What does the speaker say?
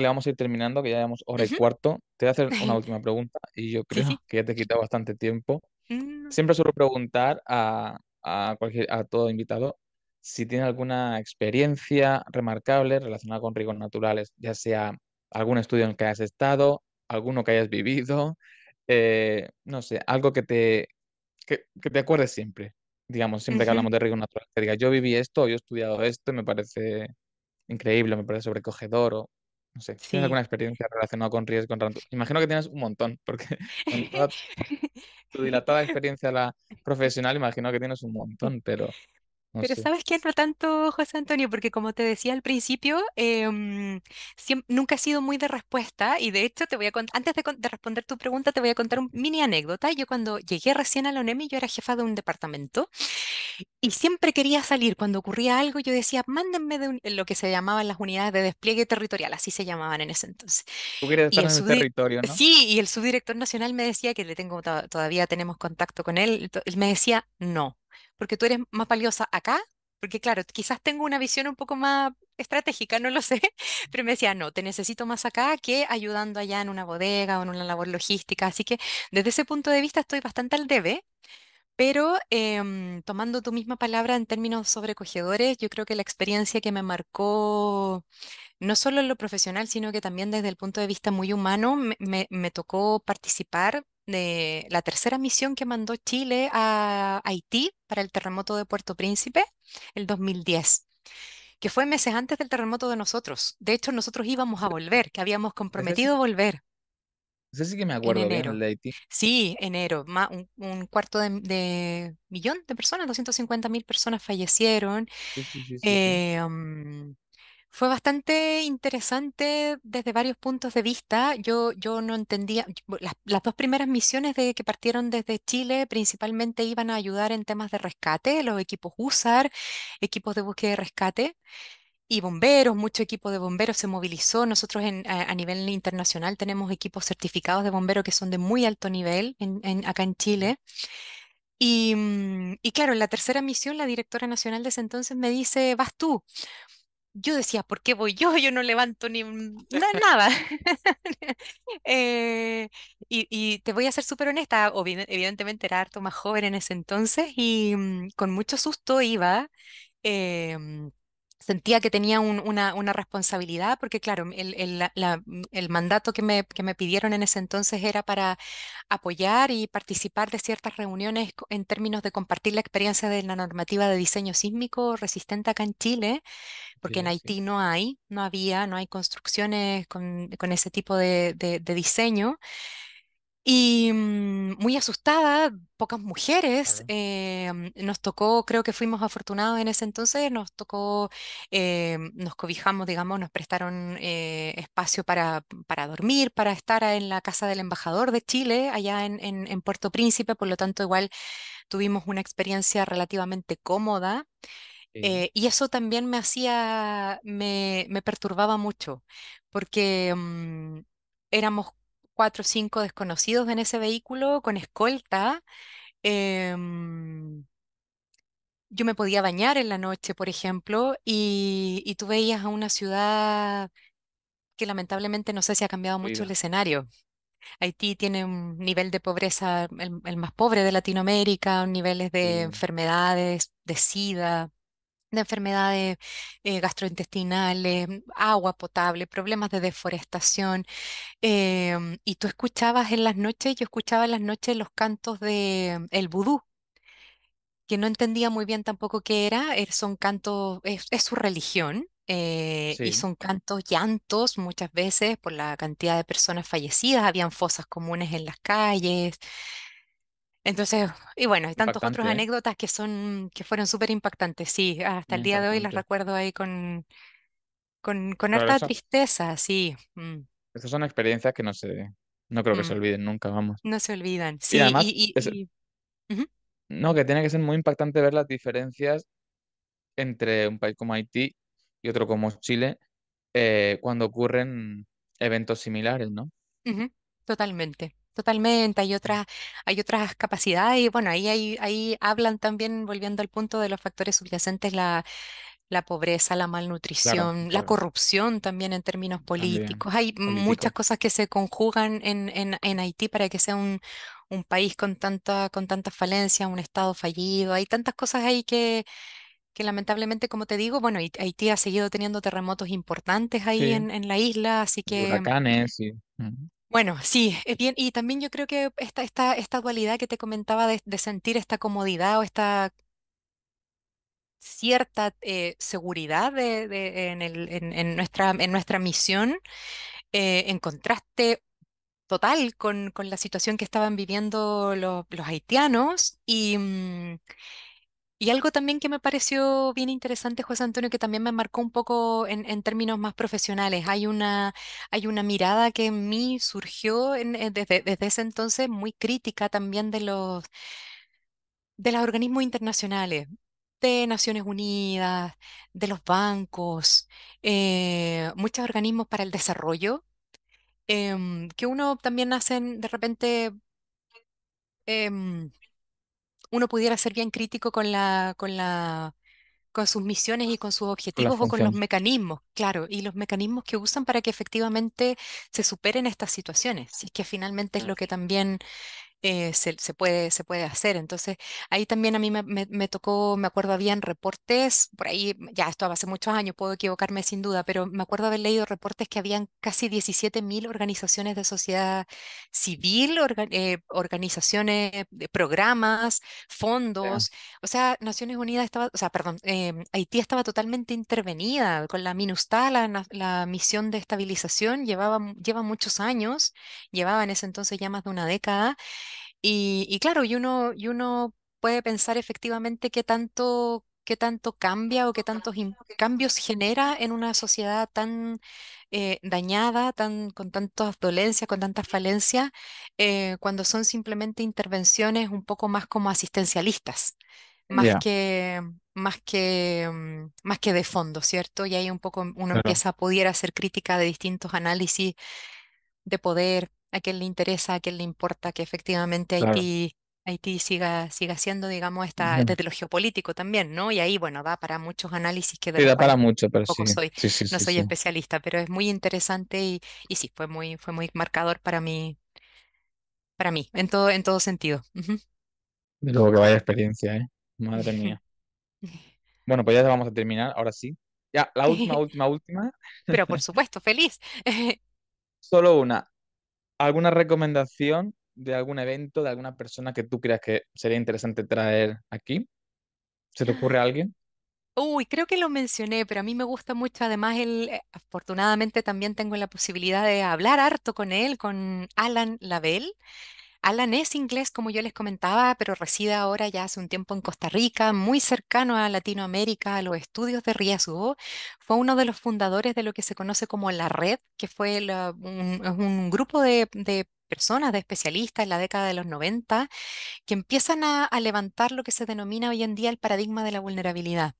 Le vamos a ir terminando, que ya llevamos hora y cuarto. Te voy a hacer una última pregunta y yo creo que ya te he quitado bastante tiempo. Mm, siempre suelo preguntar a, cualquier, a todo invitado si tiene alguna experiencia remarcable relacionada con riesgos naturales, ya sea algún estudio en el que hayas estado, alguno que hayas vivido, eh, no sé, algo que te, que, te acuerdes siempre. Digamos, siempre que hablamos de riesgos naturales, que diga, yo viví esto, yo he estudiado esto, me parece increíble, me parece sobrecogedor o no sé, ¿tienes alguna experiencia relacionada con riesgo? Con... Imagino que tienes un montón, porque con toda tu dilatada experiencia la profesional, imagino que tienes un montón, pero Oh, Pero sabes que no tanto, José Antonio, porque como te decía al principio, em, nunca he sido muy de respuesta y de hecho te voy a contar. antes de, responder tu pregunta te voy a contar un mini anécdota. Yo cuando llegué recién a la UNEMI yo era jefa de un departamento y siempre quería salir. Cuando ocurría algo yo decía, mándenme de lo que se llamaban las unidades de despliegue territorial, así se llamaban en ese entonces. Tú quieres estar en el territorio, ¿no? sí, y el subdirector nacional me decía que le tengo todavía tenemos contacto con él, él me decía, no porque tú eres más valiosa acá, porque claro, quizás tengo una visión un poco más estratégica, no lo sé, pero me decía, no, te necesito más acá que ayudando allá en una bodega o en una labor logística, así que desde ese punto de vista estoy bastante al debe, pero em, tomando tu misma palabra en términos sobrecogedores, yo creo que la experiencia que me marcó, no solo en lo profesional, sino que también desde el punto de vista muy humano, me tocó participar de la tercera misión que mandó Chile a Haití para el terremoto de Puerto Príncipe, el 2010 que fue meses antes del terremoto de nosotros. De hecho, nosotros íbamos a volver, que habíamos comprometido volver. sí que me acuerdo Bien, el de Haití. Sí, enero. un, cuarto de, millón de personas, 250 mil personas fallecieron. Sí, eh, mm, fue bastante interesante desde varios puntos de vista. Yo, yo no entendía, las, las, dos primeras misiones de, que partieron desde Chile principalmente iban a ayudar en temas de rescate, los equipos USAR, equipos de búsqueda y rescate, y bomberos, mucho equipo de bomberos se movilizó. Nosotros en, a, nivel internacional tenemos equipos certificados de bomberos que son de muy alto nivel en, acá en Chile. Y, mm, y claro, en la tercera misión, la directora nacional de ese entonces me dice, vas tú yo decía, ¿por qué voy yo? Yo no levanto ni nada. Eh, y, te voy a ser súper honesta, evidentemente era harto más joven en ese entonces y mm, con mucho susto iba. Em, sentía que tenía una, responsabilidad, porque claro, mm, el, mandato que me, que me, pidieron en ese entonces era para apoyar y participar de ciertas reuniones en términos de compartir la experiencia de la normativa de diseño sísmico resistente acá en Chile, porque en Haití no hay, no había, no hay construcciones con, con ese tipo de, de, de diseño. Y mm, muy asustada, pocas mujeres, em, nos tocó, creo que fuimos afortunados en ese entonces, nos tocó, em, nos cobijamos, digamos, nos prestaron eh, espacio para, para dormir, para estar en la casa del embajador de Chile, allá en, en Puerto Príncipe, por lo tanto igual tuvimos una experiencia relativamente cómoda. Eh, y eso también me hacía, me, me perturbaba mucho, porque mm, éramos éramos cuatro o cinco desconocidos en ese vehículo con escolta. Em, yo me podía bañar en la noche, por ejemplo, y, tú veías a una ciudad que lamentablemente no sé si ha cambiado mucho el escenario. Haití tiene un nivel de pobreza el, más pobre de Latinoamérica, niveles de enfermedades, de SIDA, de enfermedades eh, gastrointestinales, mm, agua potable, problemas de deforestación. Em, y tú escuchabas en las noches, yo escuchaba en las noches los cantos de mm, el vudú, que no entendía muy bien tampoco qué era, eh, son cantos, es, su religión. Eh, y son cantos llantos muchas veces por la cantidad de personas fallecidas, habían fosas comunes en las calles, entonces, y bueno, hay tantos otros anécdotas que son, que fueron súper impactantes, sí, hasta el día de hoy las recuerdo ahí con, con, tristeza, sí, mm. esas son experiencias que no se, no creo que se mm. olviden nunca, vamos. no se olvidan, sí, y, no, que tiene que ser muy impactante ver las diferencias entre un país como Haití y otro como Chile eh, cuando ocurren eventos similares, ¿no? totalmente. Totalmente, hay otras, hay otras capacidades y bueno, ahí, ahí, ahí hablan también, volviendo al punto de los factores subyacentes, la, la pobreza, la malnutrición, la corrupción también en términos políticos. Hay muchas cosas que se conjugan en, en, Haití para que sea un, país con tanta, con tantas falencias, un estado fallido. Hay tantas cosas ahí que, que lamentablemente, como te digo, bueno, Haití ha seguido teniendo terremotos importantes ahí en, en la isla, así que mm, huracanes, sí. Bueno, sí, bien, y también yo creo que esta, esta, esta dualidad que te comentaba de, sentir esta comodidad o esta cierta eh, seguridad de- en nuestra, misión, eh, en contraste total con, la situación que estaban viviendo los, los haitianos y, mm, y algo también que me pareció bien interesante, José Antonio, que también me marcó un poco en, términos más profesionales. Hay una, hay una mirada que en mí surgió eh, desde, desde ese entonces muy crítica también de los, de los organismos internacionales de Naciones Unidas, de los bancos, eh, muchos organismos para el desarrollo, em, que uno también hacen de repente em, uno pudiera ser bien crítico con la, con la, con sus misiones y con sus objetivos o con los mecanismos, claro, y los mecanismos que usan para que efectivamente se superen estas situaciones, si es que finalmente es lo que también eh, se, puede, se puede hacer. Entonces, ahí también a mí me, tocó, me acuerdo, habían reportes, por ahí, mm, ya esto hace muchos años, puedo equivocarme sin duda, pero me acuerdo haber leído reportes que habían casi 17.000 organizaciones de sociedad civil, eh, organizaciones, programas, fondos. O sea, Naciones Unidas estaba, o sea, perdón, eh, Haití estaba totalmente intervenida con la MINUSTA, la, misión de estabilización, llevaba, lleva muchos años, llevaba en ese entonces ya más de una década. Y, claro, y uno, y uno puede pensar efectivamente qué tanto, qué tanto cambia o qué tantos cambios genera en una sociedad tan eh, dañada, tan, con tantas dolencias, con tantas falencias, eh, cuando son simplemente intervenciones un poco más como asistencialistas, más que, más que, mm, más que de fondo, ¿cierto? Y ahí un poco uno empieza a pudiera hacer crítica de distintos análisis de poder, a quien le interesa, a quien le importa que efectivamente Haití, siga, siendo, digamos, esta, desde lo geopolítico también, ¿no? Y ahí, bueno, da para muchos análisis que da para mucho, pero sí. no soy especialista, pero es muy interesante y, y sí, fue muy, fue muy marcador para mí, para mí, en todo, en todo sentido. De luego que vaya experiencia, ¿eh? Madre mía. Bueno, pues ya vamos a terminar, ahora sí. Ya, la última, última, última. Pero por supuesto, feliz. Solo una. ¿Alguna recomendación de algún evento, de alguna persona que tú creas que sería interesante traer aquí? ¿Se te ocurre a alguien? Uy, creo que lo mencioné, pero a mí me gusta mucho. Además, eh, afortunadamente también tengo la posibilidad de hablar harto con él, con Alan Lavelle, Alan es inglés, como yo les comentaba, pero reside ahora ya hace un tiempo en Costa Rica, muy cercano a Latinoamérica, a los estudios de riesgo. Fue uno de los fundadores de lo que se conoce como la red, que fue un, grupo de, personas, de especialistas en la década de los 90, que empiezan a, a, levantar lo que se denomina hoy en día el paradigma de la vulnerabilidad.